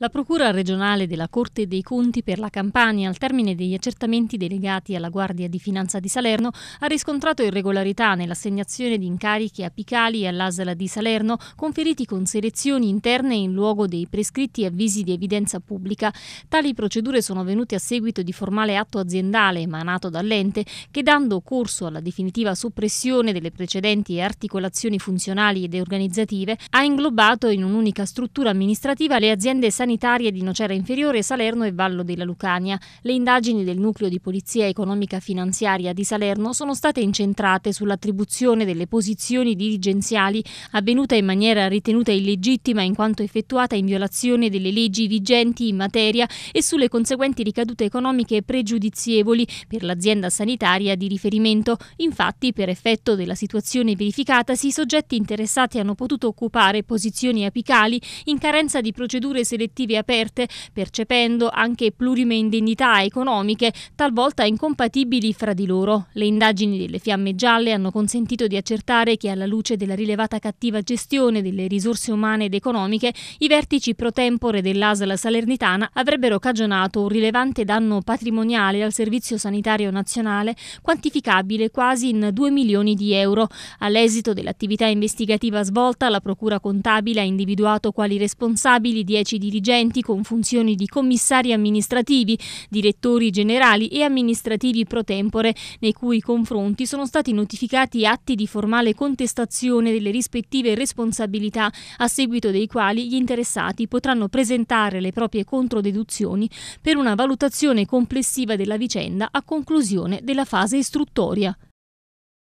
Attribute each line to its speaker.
Speaker 1: La Procura regionale della Corte dei Conti per la Campania, al termine degli accertamenti delegati alla Guardia di Finanza di Salerno, ha riscontrato irregolarità nell'assegnazione di incarichi apicali all'Asla di Salerno, conferiti con selezioni interne in luogo dei prescritti avvisi di evidenza pubblica. Tali procedure sono venute a seguito di formale atto aziendale emanato dall'ente che, dando corso alla definitiva soppressione delle precedenti articolazioni funzionali ed organizzative, ha inglobato in un'unica struttura amministrativa le aziende sanitarie sanitarie di Nocera Inferiore, Salerno e Vallo della Lucania. Le indagini del nucleo di polizia economica finanziaria di Salerno sono state incentrate sull'attribuzione delle posizioni dirigenziali avvenuta in maniera ritenuta illegittima in quanto effettuata in violazione delle leggi vigenti in materia e sulle conseguenti ricadute economiche pregiudizievoli per l'azienda sanitaria di riferimento. Infatti, per effetto della situazione verificatasi, i soggetti interessati hanno potuto occupare posizioni apicali in carenza di procedure selettive collettive aperte, percependo anche plurime indennità economiche, talvolta incompatibili fra di loro. Le indagini delle fiamme gialle hanno consentito di accertare che alla luce della rilevata cattiva gestione delle risorse umane ed economiche, i vertici pro tempore dell'ASL salernitana avrebbero cagionato un rilevante danno patrimoniale al Servizio Sanitario Nazionale, quantificabile quasi in 2 milioni di euro. All'esito dell'attività investigativa svolta, la Procura Contabile ha individuato quali responsabili 10 dirigenti dirigenti con funzioni di commissari amministrativi, direttori generali e amministrativi pro tempore, nei cui confronti sono stati notificati atti di formale contestazione delle rispettive responsabilità, a seguito dei quali gli interessati potranno presentare le proprie controdeduzioni per una valutazione complessiva della vicenda a conclusione della fase istruttoria.